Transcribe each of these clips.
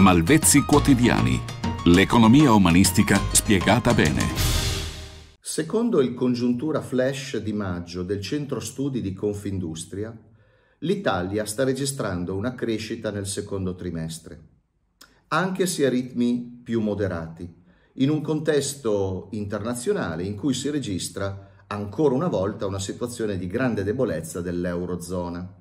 Malvezzi quotidiani. L'economia umanistica spiegata bene. Secondo il congiuntura flash di maggio del centro studi di Confindustria, l'Italia sta registrando una crescita nel secondo trimestre, anche se a ritmi più moderati, in un contesto internazionale in cui si registra ancora una volta una situazione di grande debolezza dell'Eurozona,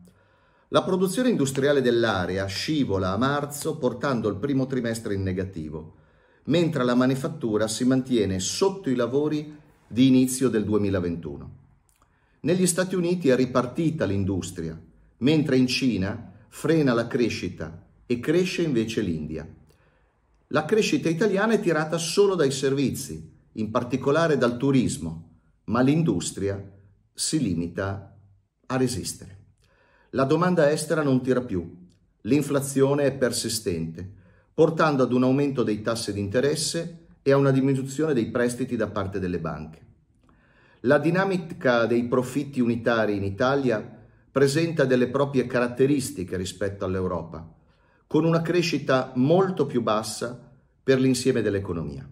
la produzione industriale dell'area scivola a marzo portando il primo trimestre in negativo, mentre la manifattura si mantiene sotto i lavori di inizio del 2021. Negli Stati Uniti è ripartita l'industria, mentre in Cina frena la crescita e cresce invece l'India. La crescita italiana è tirata solo dai servizi, in particolare dal turismo, ma l'industria si limita a resistere. La domanda estera non tira più, l'inflazione è persistente, portando ad un aumento dei tassi di interesse e a una diminuzione dei prestiti da parte delle banche. La dinamica dei profitti unitari in Italia presenta delle proprie caratteristiche rispetto all'Europa, con una crescita molto più bassa per l'insieme dell'economia.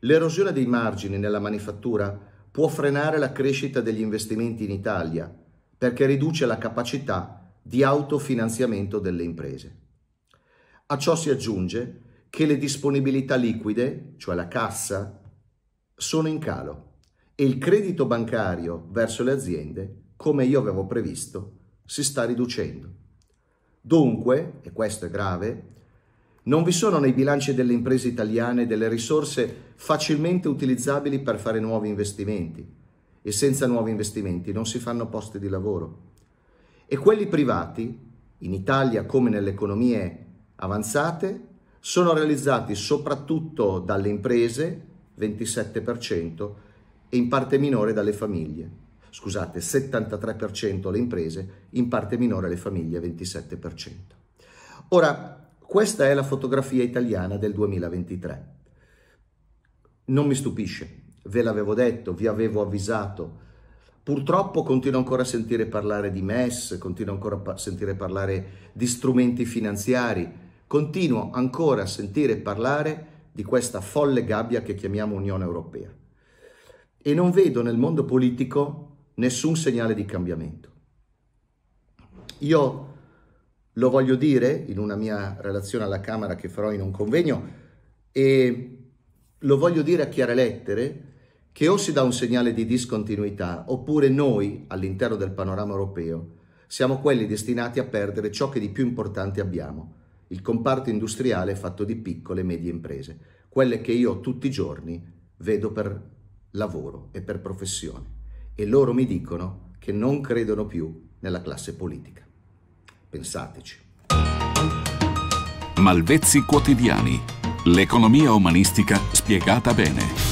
L'erosione dei margini nella manifattura può frenare la crescita degli investimenti in Italia perché riduce la capacità di autofinanziamento delle imprese. A ciò si aggiunge che le disponibilità liquide, cioè la cassa, sono in calo e il credito bancario verso le aziende, come io avevo previsto, si sta riducendo. Dunque, e questo è grave, non vi sono nei bilanci delle imprese italiane delle risorse facilmente utilizzabili per fare nuovi investimenti e senza nuovi investimenti non si fanno posti di lavoro. E quelli privati, in Italia come nelle economie avanzate, sono realizzati soprattutto dalle imprese, 27%, e in parte minore dalle famiglie. Scusate, 73% le imprese, in parte minore le famiglie, 27%. Ora, questa è la fotografia italiana del 2023. Non mi stupisce, ve l'avevo detto, vi avevo avvisato. Purtroppo continuo ancora a sentire parlare di MES, continuo ancora a sentire parlare di strumenti finanziari, continuo ancora a sentire parlare di questa folle gabbia che chiamiamo Unione Europea. E non vedo nel mondo politico nessun segnale di cambiamento. Io lo voglio dire in una mia relazione alla Camera che farò in un convegno e lo voglio dire a chiare lettere, che o si dà un segnale di discontinuità, oppure noi, all'interno del panorama europeo, siamo quelli destinati a perdere ciò che di più importante abbiamo, il comparto industriale fatto di piccole e medie imprese, quelle che io tutti i giorni vedo per lavoro e per professione. E loro mi dicono che non credono più nella classe politica. Pensateci. Malvezzi quotidiani L'economia umanistica spiegata bene.